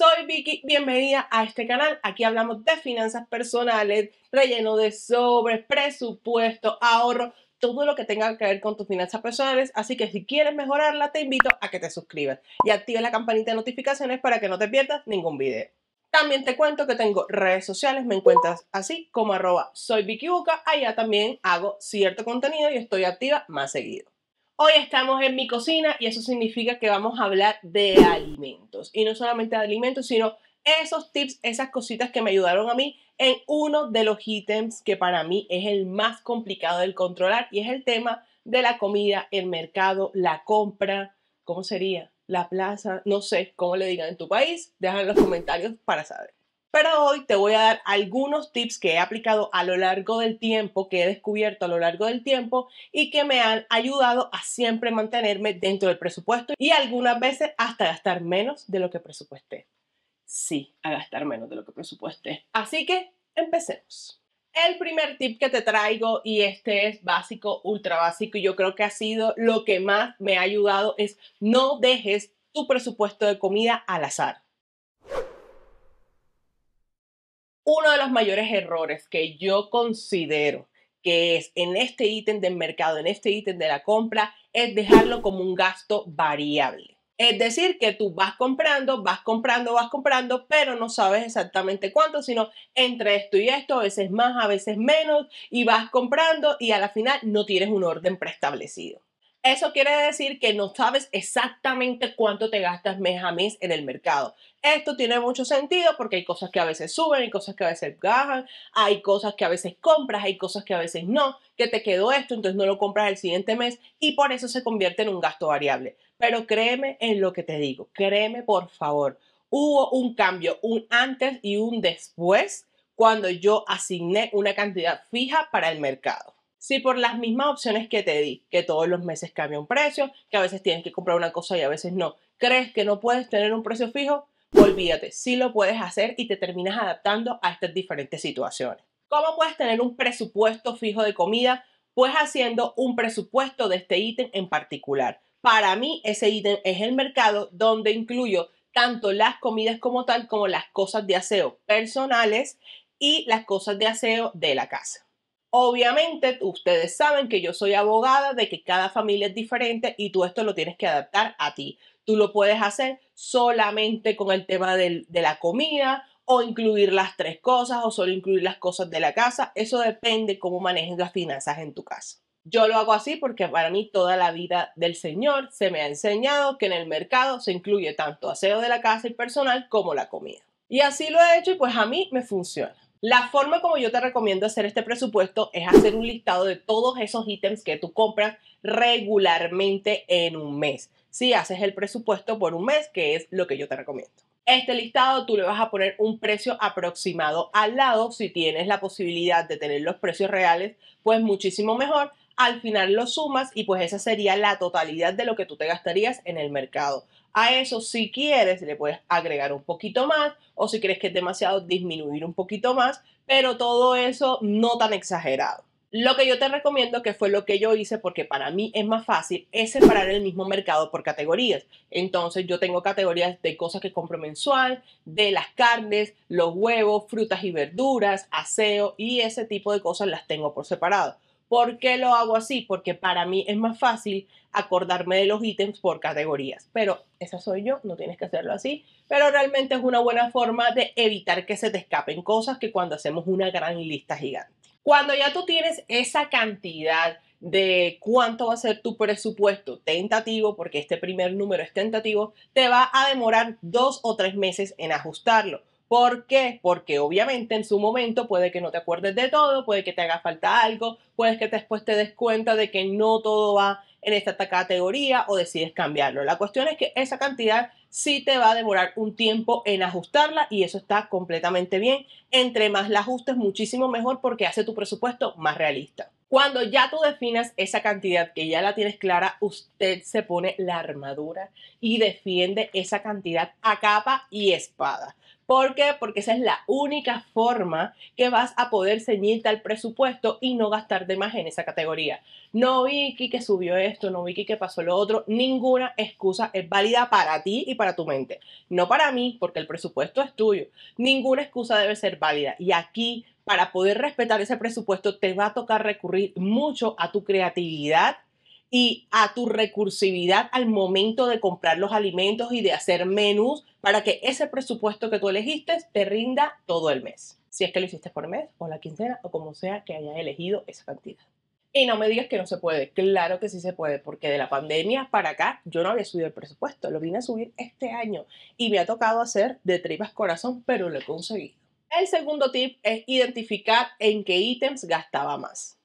Soy Vicky, bienvenida a este canal. Aquí hablamos de finanzas personales, relleno de sobres, presupuesto, ahorro, todo lo que tenga que ver con tus finanzas personales. Así que si quieres mejorarla, te invito a que te suscribas y actives la campanita de notificaciones para que no te pierdas ningún video. También te cuento que tengo redes sociales, me encuentras así como arroba soy Vicky Allá también hago cierto contenido y estoy activa más seguido. Hoy estamos en mi cocina y eso significa que vamos a hablar de alimentos. Y no solamente de alimentos, sino esos tips, esas cositas que me ayudaron a mí en uno de los ítems que para mí es el más complicado de controlar y es el tema de la comida, el mercado, la compra, ¿cómo sería? La plaza, no sé cómo le digan en tu país. Dejan en los comentarios para saber. Pero hoy te voy a dar algunos tips que he aplicado a lo largo del tiempo, que he descubierto a lo largo del tiempo y que me han ayudado a siempre mantenerme dentro del presupuesto y algunas veces hasta gastar menos de lo que presupuesté. Sí, a gastar menos de lo que presupuesté. Así que empecemos. El primer tip que te traigo, y este es básico, ultra básico, y yo creo que ha sido lo que más me ha ayudado, es no dejes tu presupuesto de comida al azar. Uno de los mayores errores que yo considero que es en este ítem del mercado, en este ítem de la compra, es dejarlo como un gasto variable. Es decir, que tú vas comprando, vas comprando, vas comprando, pero no sabes exactamente cuánto, sino entre esto y esto, a veces más, a veces menos, y vas comprando y a la final no tienes un orden preestablecido. Eso quiere decir que no sabes exactamente cuánto te gastas mes a mes en el mercado. Esto tiene mucho sentido porque hay cosas que a veces suben, hay cosas que a veces bajan, hay cosas que a veces compras, hay cosas que a veces no, que te quedó esto, entonces no lo compras el siguiente mes y por eso se convierte en un gasto variable. Pero créeme en lo que te digo, créeme por favor, hubo un cambio, un antes y un después cuando yo asigné una cantidad fija para el mercado si por las mismas opciones que te di, que todos los meses cambia un precio, que a veces tienes que comprar una cosa y a veces no, crees que no puedes tener un precio fijo, olvídate, sí lo puedes hacer y te terminas adaptando a estas diferentes situaciones. ¿Cómo puedes tener un presupuesto fijo de comida? Pues haciendo un presupuesto de este ítem en particular. Para mí ese ítem es el mercado donde incluyo tanto las comidas como tal como las cosas de aseo personales y las cosas de aseo de la casa. Obviamente, ustedes saben que yo soy abogada de que cada familia es diferente y tú esto lo tienes que adaptar a ti. Tú lo puedes hacer solamente con el tema de la comida o incluir las tres cosas o solo incluir las cosas de la casa. Eso depende cómo manejes las finanzas en tu casa. Yo lo hago así porque para mí toda la vida del Señor se me ha enseñado que en el mercado se incluye tanto aseo de la casa y personal como la comida. Y así lo he hecho y pues a mí me funciona. La forma como yo te recomiendo hacer este presupuesto es hacer un listado de todos esos ítems que tú compras regularmente en un mes. Si haces el presupuesto por un mes, que es lo que yo te recomiendo. Este listado tú le vas a poner un precio aproximado al lado. Si tienes la posibilidad de tener los precios reales, pues muchísimo mejor al final lo sumas y pues esa sería la totalidad de lo que tú te gastarías en el mercado. A eso si quieres le puedes agregar un poquito más o si crees que es demasiado disminuir un poquito más, pero todo eso no tan exagerado. Lo que yo te recomiendo, que fue lo que yo hice, porque para mí es más fácil, es separar el mismo mercado por categorías. Entonces yo tengo categorías de cosas que compro mensual, de las carnes, los huevos, frutas y verduras, aseo y ese tipo de cosas las tengo por separado. ¿Por qué lo hago así? Porque para mí es más fácil acordarme de los ítems por categorías. Pero esa soy yo, no tienes que hacerlo así. Pero realmente es una buena forma de evitar que se te escapen cosas que cuando hacemos una gran lista gigante. Cuando ya tú tienes esa cantidad de cuánto va a ser tu presupuesto tentativo, porque este primer número es tentativo, te va a demorar dos o tres meses en ajustarlo. ¿Por qué? Porque obviamente en su momento puede que no te acuerdes de todo, puede que te haga falta algo, puede que después te des cuenta de que no todo va en esta categoría o decides cambiarlo. La cuestión es que esa cantidad sí te va a demorar un tiempo en ajustarla y eso está completamente bien. Entre más la ajustes, muchísimo mejor porque hace tu presupuesto más realista. Cuando ya tú definas esa cantidad que ya la tienes clara, usted se pone la armadura y defiende esa cantidad a capa y espada. ¿Por qué? Porque esa es la única forma que vas a poder ceñirte al presupuesto y no gastar de más en esa categoría. No Vicky que subió esto, no Vicky que pasó lo otro. Ninguna excusa es válida para ti y para tu mente. No para mí, porque el presupuesto es tuyo. Ninguna excusa debe ser válida. Y aquí, para poder respetar ese presupuesto, te va a tocar recurrir mucho a tu creatividad y a tu recursividad al momento de comprar los alimentos y de hacer menús para que ese presupuesto que tú elegiste te rinda todo el mes. Si es que lo hiciste por mes o la quincena o como sea que hayas elegido esa cantidad. Y no me digas que no se puede. Claro que sí se puede, porque de la pandemia para acá yo no había subido el presupuesto. Lo vine a subir este año y me ha tocado hacer de tripas corazón, pero lo he conseguido. El segundo tip es identificar en qué ítems gastaba más.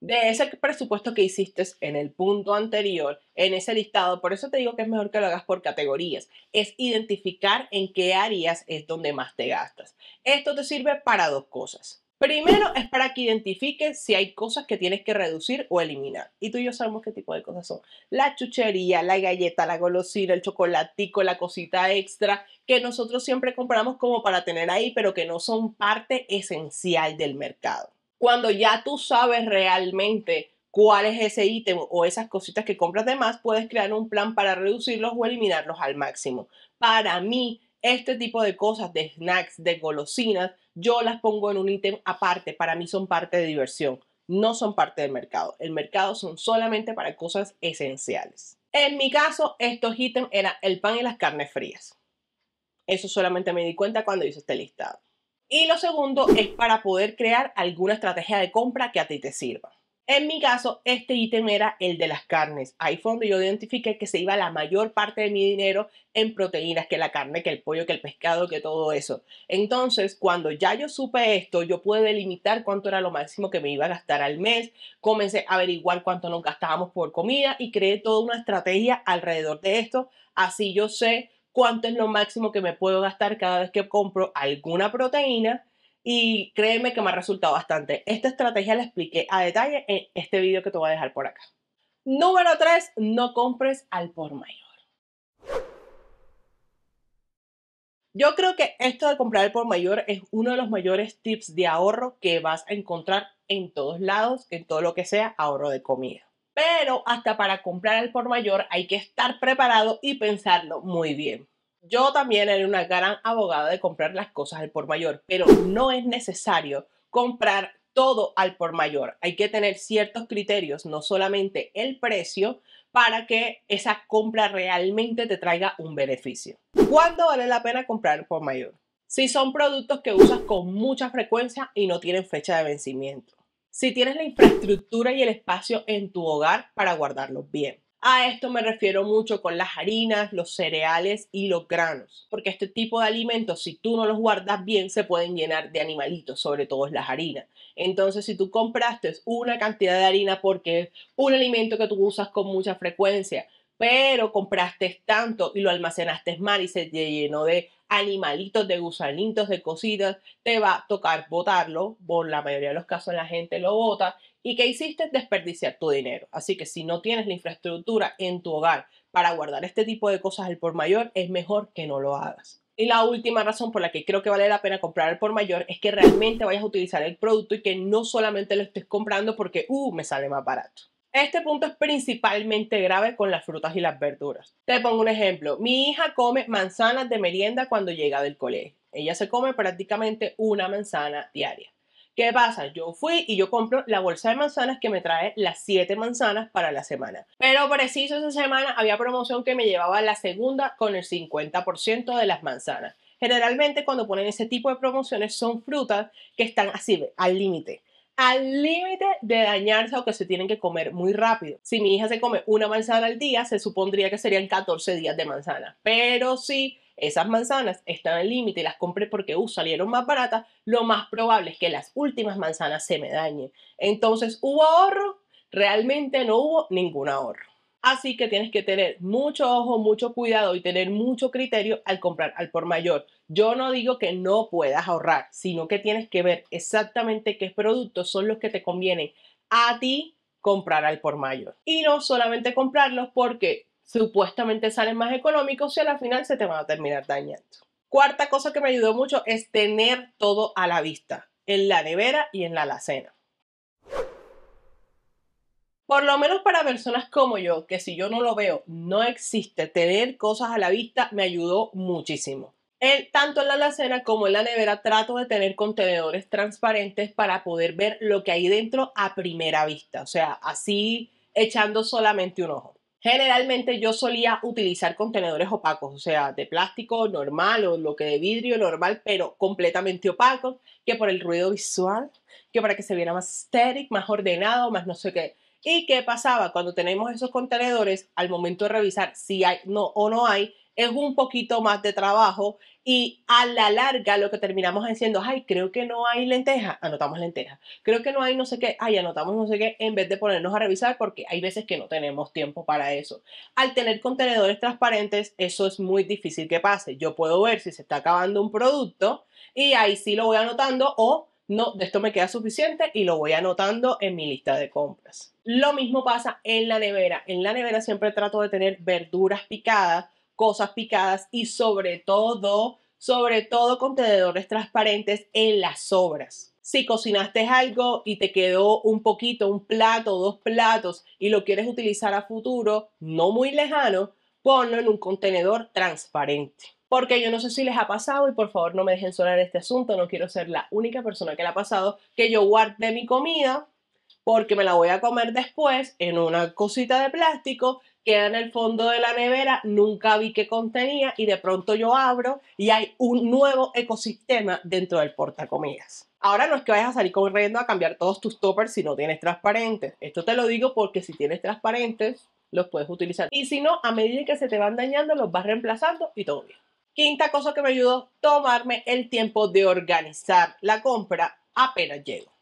de ese presupuesto que hiciste en el punto anterior, en ese listado. Por eso te digo que es mejor que lo hagas por categorías. Es identificar en qué áreas es donde más te gastas. Esto te sirve para dos cosas. Primero es para que identifiques si hay cosas que tienes que reducir o eliminar. Y tú y yo sabemos qué tipo de cosas son. La chuchería, la galleta, la golosina, el chocolatico, la cosita extra que nosotros siempre compramos como para tener ahí, pero que no son parte esencial del mercado cuando ya tú sabes realmente cuál es ese ítem o esas cositas que compras de más, puedes crear un plan para reducirlos o eliminarlos al máximo. Para mí, este tipo de cosas, de snacks, de golosinas, yo las pongo en un ítem aparte. Para mí son parte de diversión, no son parte del mercado. El mercado son solamente para cosas esenciales. En mi caso, estos ítems eran el pan y las carnes frías. Eso solamente me di cuenta cuando hice este listado. Y lo segundo es para poder crear alguna estrategia de compra que a ti te sirva. En mi caso, este ítem era el de las carnes. Ahí fue donde yo identifiqué que se iba la mayor parte de mi dinero en proteínas, que la carne, que el pollo, que el pescado, que todo eso. Entonces, cuando ya yo supe esto, yo pude delimitar cuánto era lo máximo que me iba a gastar al mes, comencé a averiguar cuánto nos gastábamos por comida y creé toda una estrategia alrededor de esto. Así yo sé cuánto es lo máximo que me puedo gastar cada vez que compro alguna proteína y créeme que me ha resultado bastante. Esta estrategia la expliqué a detalle en este video que te voy a dejar por acá. Número 3, no compres al por mayor. Yo creo que esto de comprar al por mayor es uno de los mayores tips de ahorro que vas a encontrar en todos lados, en todo lo que sea ahorro de comida pero hasta para comprar al por mayor hay que estar preparado y pensarlo muy bien. Yo también era una gran abogada de comprar las cosas al por mayor, pero no es necesario comprar todo al por mayor. Hay que tener ciertos criterios, no solamente el precio, para que esa compra realmente te traiga un beneficio. ¿Cuándo vale la pena comprar al por mayor? Si son productos que usas con mucha frecuencia y no tienen fecha de vencimiento si tienes la infraestructura y el espacio en tu hogar para guardarlos bien. A esto me refiero mucho con las harinas, los cereales y los granos, porque este tipo de alimentos, si tú no los guardas bien, se pueden llenar de animalitos, sobre todo las harinas. Entonces, si tú compraste una cantidad de harina porque es un alimento que tú usas con mucha frecuencia, pero compraste tanto y lo almacenaste mal y se llenó de animalitos, de gusanitos, de cositas, te va a tocar botarlo, por la mayoría de los casos la gente lo bota, y que hiciste desperdiciar tu dinero. Así que si no tienes la infraestructura en tu hogar para guardar este tipo de cosas al por mayor, es mejor que no lo hagas. Y la última razón por la que creo que vale la pena comprar al por mayor es que realmente vayas a utilizar el producto y que no solamente lo estés comprando porque, uh, me sale más barato. Este punto es principalmente grave con las frutas y las verduras. Te pongo un ejemplo. Mi hija come manzanas de merienda cuando llega del colegio. Ella se come prácticamente una manzana diaria. ¿Qué pasa? Yo fui y yo compro la bolsa de manzanas que me trae las siete manzanas para la semana. Pero preciso esa semana había promoción que me llevaba la segunda con el 50% de las manzanas. Generalmente cuando ponen ese tipo de promociones son frutas que están así al límite al límite de dañarse o que se tienen que comer muy rápido. Si mi hija se come una manzana al día, se supondría que serían 14 días de manzana. Pero si esas manzanas están al límite y las compré porque uh, salieron más baratas, lo más probable es que las últimas manzanas se me dañen. Entonces, ¿hubo ahorro? Realmente no hubo ningún ahorro. Así que tienes que tener mucho ojo, mucho cuidado y tener mucho criterio al comprar al por mayor. Yo no digo que no puedas ahorrar, sino que tienes que ver exactamente qué productos son los que te convienen a ti comprar al por mayor. Y no solamente comprarlos porque supuestamente salen más económicos y a la final se te van a terminar dañando. Cuarta cosa que me ayudó mucho es tener todo a la vista, en la nevera y en la alacena. Por lo menos para personas como yo, que si yo no lo veo, no existe, tener cosas a la vista me ayudó muchísimo. tanto en la alacena como en la nevera trato de tener contenedores transparentes para poder ver lo que hay dentro a primera vista, o sea, así echando solamente un ojo. Generalmente yo solía utilizar contenedores opacos, o sea, de plástico normal o lo que de vidrio normal, pero completamente opacos, que por el ruido visual, que para que se viera más estético, más ordenado, más no sé qué. ¿Y qué pasaba? Cuando tenemos esos contenedores, al momento de revisar si hay no, o no hay, es un poquito más de trabajo y a la larga lo que terminamos haciendo, ay, creo que no hay lenteja, anotamos lenteja, creo que no hay no sé qué, ay, anotamos no sé qué, en vez de ponernos a revisar porque hay veces que no tenemos tiempo para eso. Al tener contenedores transparentes, eso es muy difícil que pase. Yo puedo ver si se está acabando un producto y ahí sí lo voy anotando o no, de esto me queda suficiente y lo voy anotando en mi lista de compras. Lo mismo pasa en la nevera. En la nevera siempre trato de tener verduras picadas, cosas picadas y sobre todo, sobre todo contenedores transparentes en las sobras. Si cocinaste algo y te quedó un poquito, un plato, dos platos y lo quieres utilizar a futuro, no muy lejano, ponlo en un contenedor transparente porque yo no sé si les ha pasado y por favor no me dejen solar este asunto, no quiero ser la única persona que le ha pasado que yo guardé mi comida porque me la voy a comer después en una cosita de plástico, queda en el fondo de la nevera, nunca vi qué contenía y de pronto yo abro y hay un nuevo ecosistema dentro del portacomidas. Ahora no es que vayas a salir corriendo a cambiar todos tus toppers si no tienes transparentes. Esto te lo digo porque si tienes transparentes, los puedes utilizar. Y si no, a medida que se te van dañando, los vas reemplazando y todo bien. Quinta cosa que me ayudó, tomarme el tiempo de organizar la compra apenas llego.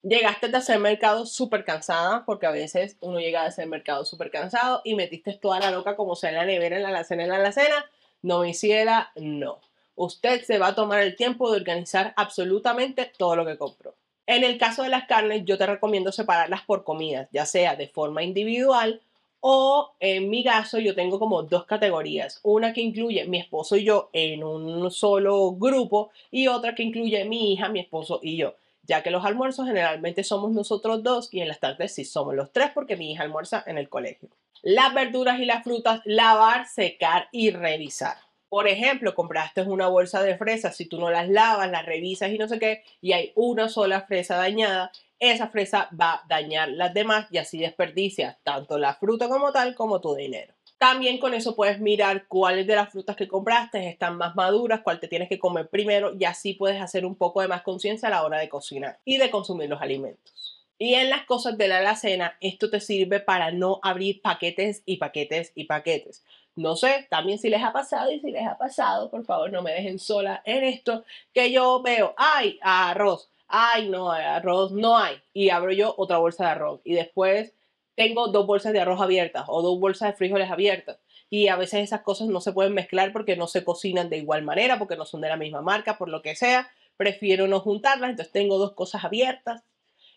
Llegaste de hacer mercado súper cansada, porque a veces uno llega de hacer mercado súper cansado y metiste toda la loca como sea en la nevera, en la alacena, en la alacena. No me hiciera, no. Usted se va a tomar el tiempo de organizar absolutamente todo lo que compró. En el caso de las carnes, yo te recomiendo separarlas por comidas, ya sea de forma individual o en mi caso yo tengo como dos categorías, una que incluye mi esposo y yo en un solo grupo y otra que incluye mi hija, mi esposo y yo, ya que los almuerzos generalmente somos nosotros dos y en las tardes sí somos los tres porque mi hija almuerza en el colegio. Las verduras y las frutas, lavar, secar y revisar. Por ejemplo, compraste una bolsa de fresas, si tú no las lavas, las revisas y no sé qué, y hay una sola fresa dañada, esa fresa va a dañar las demás y así desperdicia tanto la fruta como tal como tu dinero. También con eso puedes mirar cuáles de las frutas que compraste están más maduras, cuál te tienes que comer primero y así puedes hacer un poco de más conciencia a la hora de cocinar y de consumir los alimentos. Y en las cosas de la alacena, esto te sirve para no abrir paquetes y paquetes y paquetes. No sé, también si les ha pasado y si les ha pasado, por favor no me dejen sola en esto, que yo veo, ay, arroz, ay no, arroz no hay. Y abro yo otra bolsa de arroz. Y después tengo dos bolsas de arroz abiertas o dos bolsas de frijoles abiertas. Y a veces esas cosas no se pueden mezclar porque no se cocinan de igual manera, porque no son de la misma marca, por lo que sea. Prefiero no juntarlas, entonces tengo dos cosas abiertas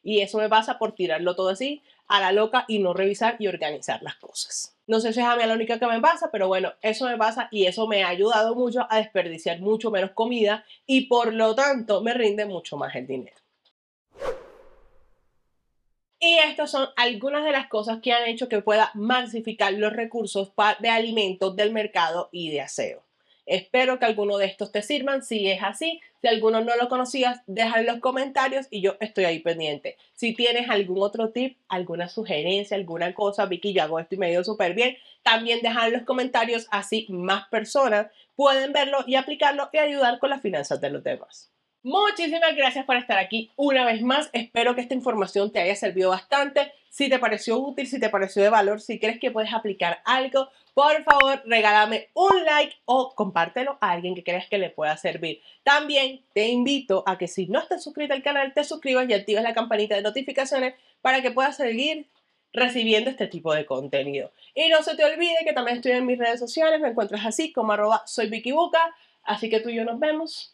y eso me pasa por tirarlo todo así, a la loca y no revisar y organizar las cosas. No sé si es a mí la única que me pasa, pero bueno, eso me pasa y eso me ha ayudado mucho a desperdiciar mucho menos comida y por lo tanto me rinde mucho más el dinero. Y estas son algunas de las cosas que han hecho que pueda masificar los recursos de alimentos del mercado y de aseo. Espero que alguno de estos te sirvan. Si es así, si alguno no lo conocías, deja en los comentarios y yo estoy ahí pendiente. Si tienes algún otro tip, alguna sugerencia, alguna cosa, Vicky, yo hago esto y me ha súper bien, también deja en los comentarios, así más personas pueden verlo y aplicarlo y ayudar con las finanzas de los demás. Muchísimas gracias por estar aquí una vez más. Espero que esta información te haya servido bastante. Si te pareció útil, si te pareció de valor, si crees que puedes aplicar algo, por favor regálame un like o compártelo a alguien que creas que le pueda servir. También te invito a que si no estás suscrito al canal, te suscribas y actives la campanita de notificaciones para que puedas seguir recibiendo este tipo de contenido. Y no se te olvide que también estoy en mis redes sociales, me encuentras así como arroba soy Vicky Buca, así que tú y yo nos vemos